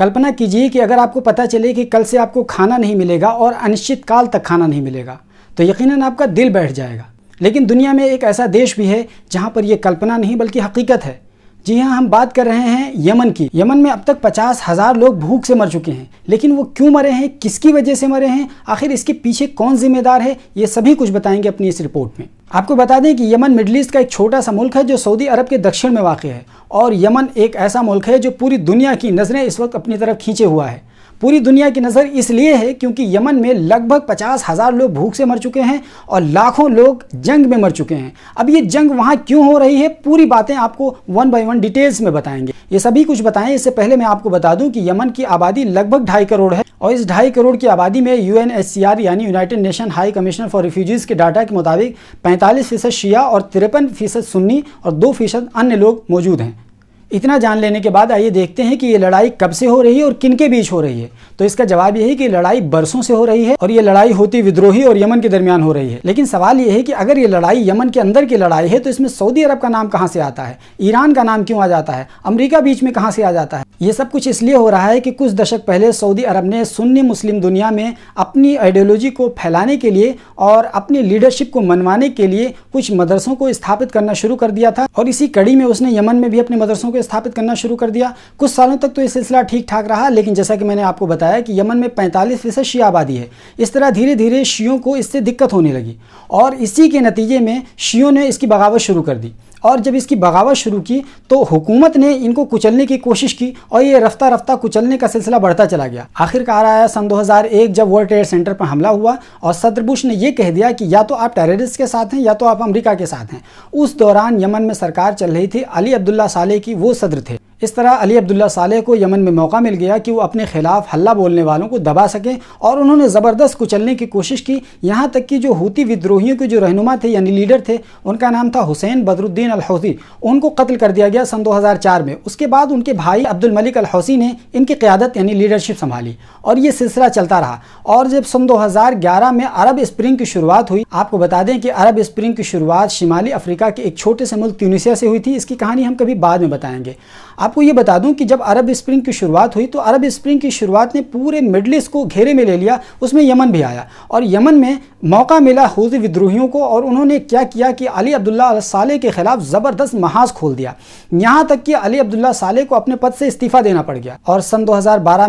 कल्पना कीजिए कि अगर आपको पता चले कि कल से आपको खाना नहीं मिलेगा और अनिश्चित काल तक खाना नहीं मिलेगा तो यकीनन आपका दिल बैठ जाएगा लेकिन दुनिया में एक ऐसा देश भी है जहाँ पर यह कल्पना नहीं बल्कि हकीकत है जी हाँ हम बात कर रहे हैं यमन की यमन में अब तक पचास हजार लोग भूख से मर चुके हैं लेकिन वो क्यों मरे हैं किसकी वजह से मरे हैं आखिर इसके पीछे कौन जिम्मेदार है ये सभी कुछ बताएंगे अपनी इस रिपोर्ट में आपको बता दें कि यमन मिडल ईस्ट का एक छोटा सा मुल्क है जो सऊदी अरब के दक्षिण में वाक़ है और यमन एक ऐसा मुल्क है जो पूरी दुनिया की नज़रें इस वक्त अपनी तरफ खींचे हुआ है पूरी दुनिया की नज़र इसलिए है क्योंकि यमन में लगभग पचास हज़ार लोग भूख से मर चुके हैं और लाखों लोग जंग में मर चुके हैं अब ये जंग वहाँ क्यों हो रही है पूरी बातें आपको वन बाई वन डिटेल्स में बताएंगे ये सभी कुछ बताएं इससे पहले मैं आपको बता दूं कि यमन की आबादी लगभग ढाई करोड़ है और इस ढाई करोड़ की आबादी में यू यानी United Nation High Commissioner for Refugees के डाटा के मुताबिक पैंतालीस फ़ीसद शिया और तिरपन फ़ीसद सुन्नी और दो फ़ीसद अन्य लोग मौजूद हैं इतना जान लेने के बाद आइए देखते हैं कि ये लड़ाई कब से हो रही है और किन के बीच हो रही है तो इसका जवाब यह है कि लड़ाई बरसों से हो रही है और ये लड़ाई होती विद्रोही और यमन के दरमियान हो रही है लेकिन सवाल ये है कि अगर ये लड़ाई यमन के अंदर की लड़ाई है तो इसमें सऊदी अरब का नाम कहाँ से आता है ईरान का नाम क्यों आ जाता है अमरीका बीच में कहाँ से आ जाता है ये सब कुछ इसलिए हो रहा है कि कुछ दशक पहले सऊदी अरब ने सुन्नी मुस्लिम दुनिया में अपनी आइडियोलॉजी को फैलाने के लिए और अपनी लीडरशिप को मनवाने के लिए कुछ मदरसों को स्थापित करना शुरू कर दिया था और इसी कड़ी में उसने यमन में भी अपने मदरसों को पे स्थापित करना शुरू कर दिया कुछ सालों तक तो ये सिलसिला ठीक ठाक रहा लेकिन जैसा कि मैंने आपको बताया कि यमन में पैंतालीस फीसद शी आबादी है इस तरह धीरे धीरे शियों को इससे दिक्कत होने लगी और इसी के नतीजे में शियों ने इसकी बगावत शुरू कर दी और जब इसकी बगावत शुरू की तो हुकूमत ने इनको कुचलने की कोशिश की और ये रफ्ता रफ्ता कुचलने का सिलसिला बढ़ता चला गया आखिरकार आया सन 2001 जब वर्ल्ड ट्रेड सेंटर पर हमला हुआ और सदर बुश ने यह कह दिया कि या तो आप टेररिस्ट के साथ हैं या तो आप अमेरिका के साथ हैं उस दौरान यमन में सरकार चल रही थी अली अब्दुल्ला साले की वो वो सदर थे इस तरह अली अब्दुल्ला साले को यमन में मौका मिल गया कि वो अपने खिलाफ हल्ला बोलने वालों को दबा सकें और उन्होंने ज़बरदस्त कुचलने की कोशिश की यहाँ तक कि जो हूती विद्रोहियों के जो रहनुमा थे यानी लीडर थे उनका नाम था हुसैन बदरुद्दीन अलहौसी उनको कत्ल कर दिया गया सन चार में उसके बाद उनके भाई अब्दुल मलिक अलहौसी ने इनकी क़्यादत यानी लीडरशिप संभाली और ये सिलसिला चलता रहा और जब सन ग्यारह में अरब स्प्रिंग की शुरुआत हुई आपको बता दें कि अरब स्प्रिंग की शुरुआत शिमाली अफ्रीका के एक छोटे से मुल्क ट्यूनिशिया से हुई थी इसकी कहानी हम कभी बाद में बताएंगे अब आपको ये बता दूं कि जब अरब स्प्रिंग की शुरुआत हुई तो अरब स्प्रिंग की शुरुआत ने पूरे मिडल ईस्ट को घेरे में ले लिया उसमें यमन भी आया और यमन में मौका मिला हौजी विद्रोहियों को और उन्होंने क्या किया कि अली अब्दुल्ला साले के ख़िलाफ़ ज़बरदस्त महाज खोल दिया यहाँ तक कि अली अब्दुल्ला साले को अपने पद से इस्तीफ़ा देना पड़ गया और सन दो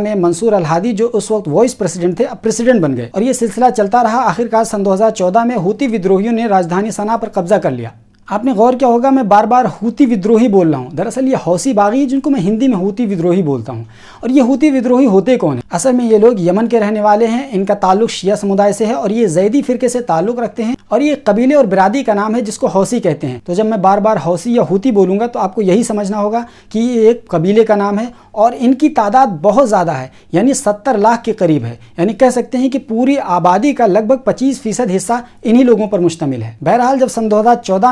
में मंसूर अलहादी जो उस वक्त वॉइस प्रेसिडेंट थे अब प्रेसिडेंट बन गए और ये सिलसिला चलता रहा आखिरकार सन दो में हूती विद्रोहियों ने राजधानी सना पर कब्जा कर लिया आपने गौर किया होगा मैं बार बार हूती विद्रोही बोल रहा हूँ दरअसल ये हौसी बागी जिनको मैं हिंदी में हूती विद्रोही बोलता हूँ और ये हूती विद्रोही होते कौन है असल में ये लोग यमन के रहने वाले हैं इनका ताल्लुक शिया समुदाय से है और ये जैदी फिरके से ताल्लुक रखते हैं और ये कबीले और बिरादी का नाम है जिसको हौसी कहते हैं तो जब मैं बार बार हौसी या हूती बोलूँगा तो आपको यही समझना होगा कि ये एक कबीले का नाम है और इनकी तादाद बहुत ज़्यादा है यानी सत्तर लाख के करीब है यानी कह सकते हैं कि पूरी आबादी का लगभग पच्चीस फीसद हिस्सा इन्हीं लोगों पर मुश्तमिल है बहरहाल जब सन दो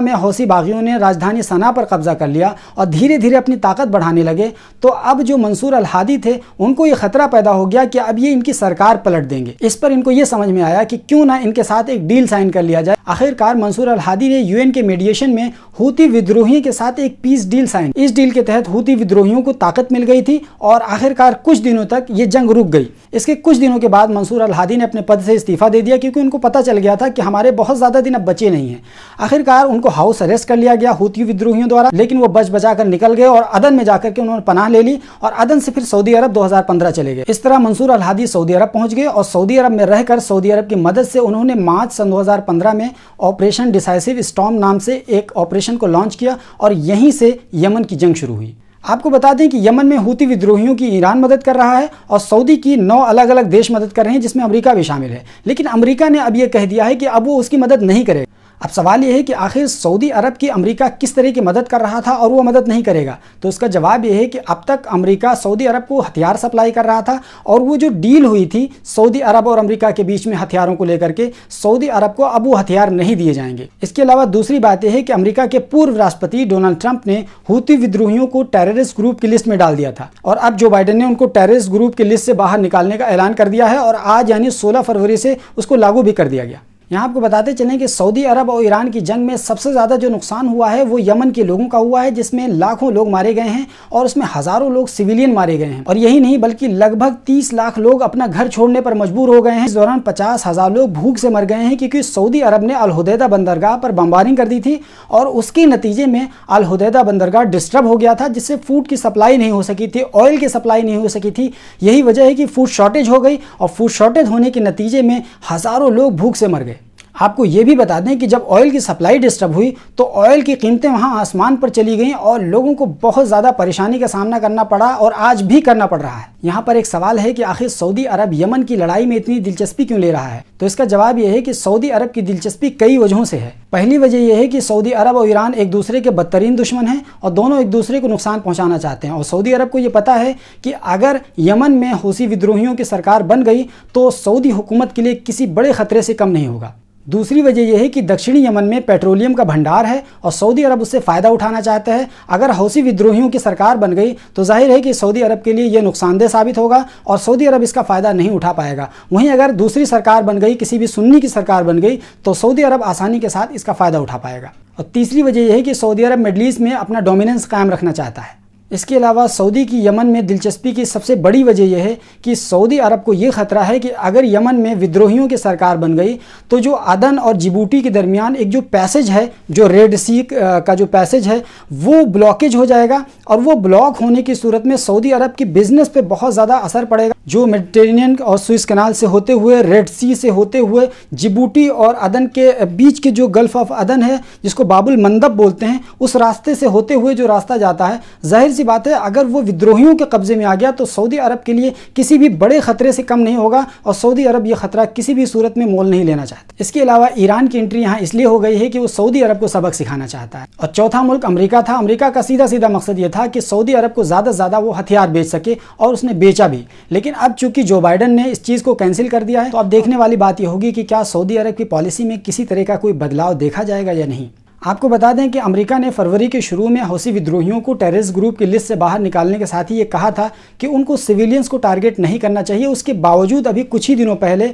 में हौसी बागियों ने राजधानी सना पर कब्जा कर लिया और धीरे धीरे अपनी ताकत बढ़ाने लगे तो अब जो मंसूर अल हादी थे उनको ये खतरा पैदा हो गया कि अब ये इनकी सरकार पलट देंगे इस पर इनको ये समझ में आया कि क्यों ना इनके साथ एक डील साइन कर लिया जाए आखिरकार मंसूर अल हादी ने यूएन के मीडिएशन में हूती विद्रोहियों के साथ एक पीस डील साइन इस डील के तहत हूती विद्रोहियों को ताकत मिल गई थी और आखिरकार कुछ दिनों तक ये जंग रुक गई इसके कुछ दिनों के बाद मंसूर अल हादी ने अपने पद से इस्तीफा दे दिया क्योंकि उनको पता चल गया था कि हमारे बहुत ज़्यादा दिन अब बचे नहीं हैं आखिरकार उनको हाउस हाउस अरेस्ट कर लिया गया हुतियु विद्रोहियों द्वारा लेकिन वो बच बचा कर निकल गए और अदन में जाकर के उन्होंने पनाह ले ली और अदन से फिर सऊदी अरब 2015 चले गए इस तरह Mansour al Hadi Saudi Arab पहुंच गए और सऊदी अरब में रहकर सऊदी अरब की मदद से उन्होंने मार्च सन 2015 में ऑपरेशन डिसाइसिव स्टॉम नाम से एक ऑपरेशन को लॉन्च किया और यहीं से यमन की जंग शुरू हुई आपको बता दें कि यमन में हूती विद्रोहियों की ईरान मदद कर रहा है और सऊदी की नौ अलग अलग देश मदद कर रहे हैं जिसमें अमेरिका भी शामिल है लेकिन अमेरिका ने अब यह कह दिया है कि अब वो उसकी मदद नहीं करेगा अब सवाल यह है कि आखिर सऊदी अरब की अमेरिका किस तरह की मदद कर रहा था और वो मदद नहीं करेगा तो उसका जवाब यह है कि अब तक अमेरिका सऊदी अरब को हथियार सप्लाई कर रहा था और वो जो डील हुई थी सऊदी अरब और अमेरिका के बीच में हथियारों को लेकर के सऊदी अरब को अब वो हथियार नहीं दिए जाएंगे इसके अलावा दूसरी बात यह है कि अमरीका के पूर्व राष्ट्रपति डोनाल्ड ट्रंप ने हूती विद्रोहियों को टेररिस्ट ग्रुप की लिस्ट में डाल दिया था और अब जो बाइडन ने उनको टेररिस्ट ग्रुप की लिस्ट से बाहर निकालने का ऐलान कर दिया है और आज यानी सोलह फरवरी से उसको लागू भी कर दिया गया यहाँ आपको बताते चलें कि सऊदी अरब और ईरान की जंग में सबसे ज़्यादा जो नुकसान हुआ है वो यमन के लोगों का हुआ है जिसमें लाखों लोग मारे गए हैं और उसमें हज़ारों लोग सिविलियन मारे गए हैं और यही नहीं बल्कि लगभग तीस लाख लोग अपना घर छोड़ने पर मजबूर हो गए हैं इस दौरान पचास हज़ार लोग भूख से मर गए हैं क्योंकि सऊदी अरब ने अलहदेदा बंदरगाह पर बम्बारिंग कर दी थी और उसके नतीजे में अलहदेदा बंदरगाह डिस्टर्ब हो गया था जिससे फूड की सप्लाई नहीं हो सकी थी ऑयल की सप्लाई नहीं हो सकी थी यही वजह है कि फूड शॉर्टेज हो गई और फूड शॉर्टेज होने के नतीजे में हज़ारों लोग भूख से मर गए आपको ये भी बता दें कि जब ऑयल की सप्लाई डिस्टर्ब हुई तो ऑयल की कीमतें वहाँ आसमान पर चली गई और लोगों को बहुत ज़्यादा परेशानी का सामना करना पड़ा और आज भी करना पड़ रहा है यहाँ पर एक सवाल है कि आखिर सऊदी अरब यमन की लड़ाई में इतनी दिलचस्पी क्यों ले रहा है तो इसका जवाब यह है कि सऊदी अरब की दिलचस्पी कई वजहों से है पहली वजह यह है कि सऊदी अरब और ईरान एक दूसरे के बदतरीन दुश्मन हैं और दोनों एक दूसरे को नुकसान पहुंचाना चाहते हैं और सऊदी अरब को ये पता है कि अगर यमन में हौसी विद्रोहियों की सरकार बन गई तो सऊदी हुकूमत के लिए किसी बड़े खतरे से कम नहीं होगा दूसरी वजह यह है कि दक्षिणी यमन में पेट्रोलियम का भंडार है और सऊदी अरब उससे फ़ायदा उठाना चाहता है अगर हौसी विद्रोहियों की सरकार बन गई तो जाहिर है कि सऊदी अरब के लिए यह नुकसानदेह साबित होगा और सऊदी अरब इसका फ़ायदा नहीं उठा पाएगा वहीं अगर दूसरी सरकार बन गई किसी भी सुन्नी की सरकार बन गई तो सऊदी अरब आसानी के साथ इसका फ़ायदा उठा पाएगा और तीसरी वजह यह है कि सऊदी अरब मिडलीस्ट में अपना डोमिनेंस कायम रखना चाहता है इसके अलावा सऊदी की यमन में दिलचस्पी की सबसे बड़ी वजह यह है कि सऊदी अरब को ये ख़तरा है कि अगर यमन में विद्रोहियों की सरकार बन गई तो जो अदन और जिबूटी के दरमियान एक जो पैसेज है जो रेड सी का जो पैसेज है वो ब्लॉकेज हो जाएगा और वो ब्लॉक होने की सूरत में सऊदी अरब की बिज़नेस पर बहुत ज़्यादा असर पड़ेगा जो मेडिटेनियन और स्विस कनाल से होते हुए रेड सी से होते हुए जिबूटी और अदन के बीच के जो गल्फ़ ऑफ अदन है जिसको बाबुल मंदब बोलते हैं उस रास्ते से होते हुए जो रास्ता जाता है ज़ाहिर सी बात है अगर वो विद्रोहियों के कब्ज़े में आ गया तो सऊदी अरब के लिए किसी भी बड़े ख़तरे से कम नहीं होगा और सऊदी अरब यह ख़तरा किसी भी सूरत में मोल नहीं लेना चाहता इसके अलावा ईरान की एंट्री यहाँ इसलिए हो गई है कि वो सऊदी अरब को सबक सिखाना चाहता है और चौथा मुल्क अमरीका था अमरीका का सीधा सीधा मकसद यह था कि सऊदी अरब को ज़्यादा से ज़्यादा वो हथियार बेच सके और उसने बेचा भी लेकिन अब चूंकि जो बाइडन ने इस चीज़ को कैंसिल कर दिया है तो अब देखने वाली बात यह होगी कि क्या सऊदी अरब की पॉलिसी में किसी तरह का कोई बदलाव देखा जाएगा या नहीं आपको बता दें कि अमेरिका ने फरवरी के शुरू में हौसी विद्रोहियों को टेररिस्ट ग्रुप की लिस्ट से बाहर निकालने के साथ ही ये कहा था कि उनको सिविलियंस को टारगेट नहीं करना चाहिए उसके बावजूद अभी कुछ ही दिनों पहले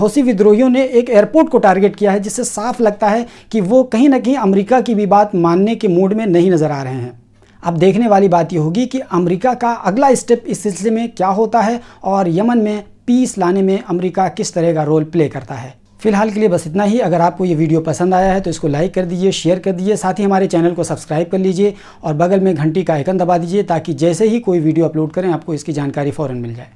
हौसी विद्रोहियों ने एक एयरपोर्ट को टारगेट किया है जिससे साफ लगता है कि वो कहीं ना कहीं अमरीका की भी बात मानने के मूड में नहीं नज़र आ रहे हैं अब देखने वाली बात यह होगी कि अमेरिका का अगला स्टेप इस सिलसिले में क्या होता है और यमन में पीस लाने में अमेरिका किस तरह का रोल प्ले करता है फिलहाल के लिए बस इतना ही अगर आपको ये वीडियो पसंद आया है तो इसको लाइक कर दीजिए शेयर कर दीजिए साथ ही हमारे चैनल को सब्सक्राइब कर लीजिए और बगल में घंटी का आइकन दबा दीजिए ताकि जैसे ही कोई वीडियो अपलोड करें आपको इसकी जानकारी फ़ौरन मिल जाए